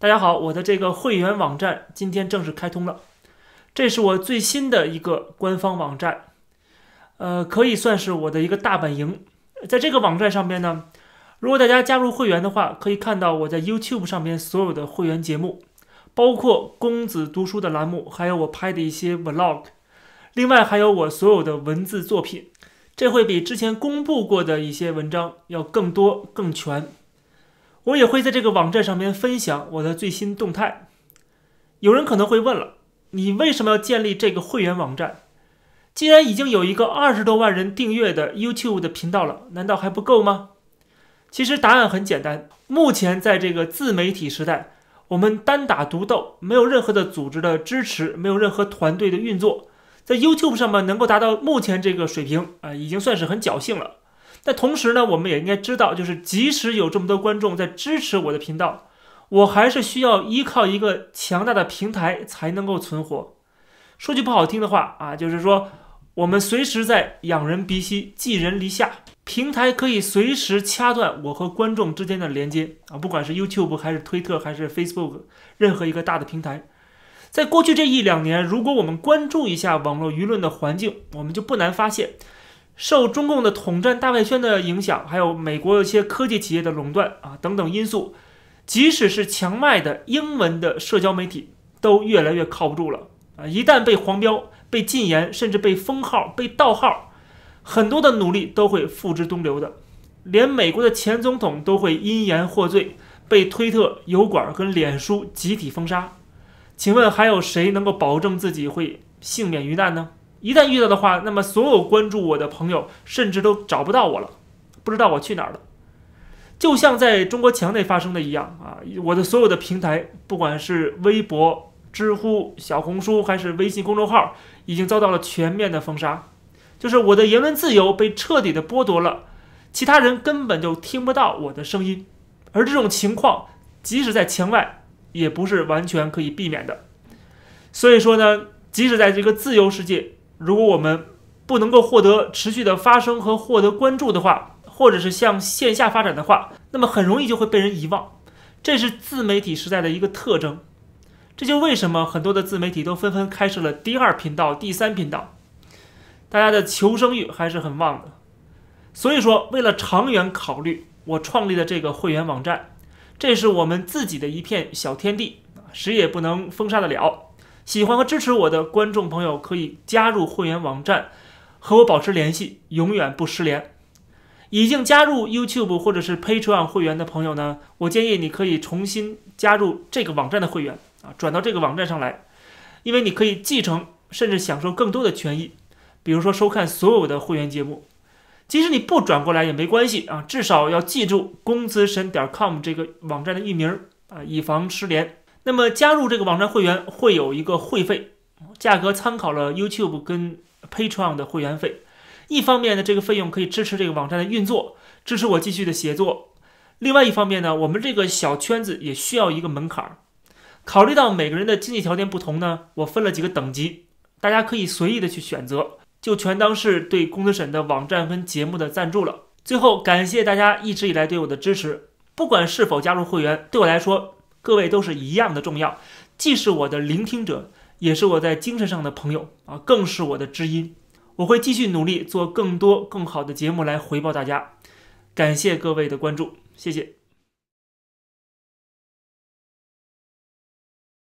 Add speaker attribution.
Speaker 1: 大家好，我的这个会员网站今天正式开通了，这是我最新的一个官方网站，呃，可以算是我的一个大本营。在这个网站上面呢，如果大家加入会员的话，可以看到我在 YouTube 上面所有的会员节目，包括公子读书的栏目，还有我拍的一些 Vlog，另外还有我所有的文字作品，这会比之前公布过的一些文章要更多更全。我也会在这个网站上面分享我的最新动态。有人可能会问了，你为什么要建立这个会员网站？既然已经有一个二十多万人订阅的 YouTube 的频道了，难道还不够吗？其实答案很简单，目前在这个自媒体时代，我们单打独斗，没有任何的组织的支持，没有任何团队的运作，在 YouTube 上面能够达到目前这个水平，啊，已经算是很侥幸了。那同时呢，我们也应该知道，就是即使有这么多观众在支持我的频道，我还是需要依靠一个强大的平台才能够存活。说句不好听的话啊，就是说我们随时在仰人鼻息、寄人篱下。平台可以随时掐断我和观众之间的连接啊，不管是 YouTube 还是推特还是 Facebook，任何一个大的平台。在过去这一两年，如果我们关注一下网络舆论的环境，我们就不难发现。受中共的统战大外宣的影响，还有美国一些科技企业的垄断啊等等因素，即使是强卖的英文的社交媒体都越来越靠不住了啊！一旦被黄标、被禁言，甚至被封号、被盗号，很多的努力都会付之东流的。连美国的前总统都会因言获罪，被推特、油管跟脸书集体封杀。请问还有谁能够保证自己会幸免于难呢？一旦遇到的话，那么所有关注我的朋友甚至都找不到我了，不知道我去哪儿了。就像在中国墙内发生的一样啊，我的所有的平台，不管是微博、知乎、小红书还是微信公众号，已经遭到了全面的封杀，就是我的言论自由被彻底的剥夺了，其他人根本就听不到我的声音。而这种情况，即使在墙外，也不是完全可以避免的。所以说呢，即使在这个自由世界，如果我们不能够获得持续的发生和获得关注的话，或者是向线下发展的话，那么很容易就会被人遗忘。这是自媒体时代的一个特征。这就为什么很多的自媒体都纷纷开设了第二频道、第三频道。大家的求生欲还是很旺的。所以说，为了长远考虑，我创立了这个会员网站，这是我们自己的一片小天地，谁也不能封杀得了。喜欢和支持我的观众朋友可以加入会员网站，和我保持联系，永远不失联。已经加入 YouTube 或者是 p a t r e o n 会员的朋友呢，我建议你可以重新加入这个网站的会员啊，转到这个网站上来，因为你可以继承甚至享受更多的权益，比如说收看所有的会员节目。即使你不转过来也没关系啊，至少要记住工资神点 com 这个网站的域名啊，以防失联。那么加入这个网站会员会有一个会费，价格参考了 YouTube 跟 Patreon 的会员费。一方面呢，这个费用可以支持这个网站的运作，支持我继续的写作；另外一方面呢，我们这个小圈子也需要一个门槛儿。考虑到每个人的经济条件不同呢，我分了几个等级，大家可以随意的去选择，就全当是对公子审的网站跟节目的赞助了。最后感谢大家一直以来对我的支持，不管是否加入会员，对我来说。各位都是一样的重要，既是我的聆听者，也是我在精神上的朋友啊，更是我的知音。我会继续努力做更多更好的节目来回报大家，感谢各位的关注，谢谢。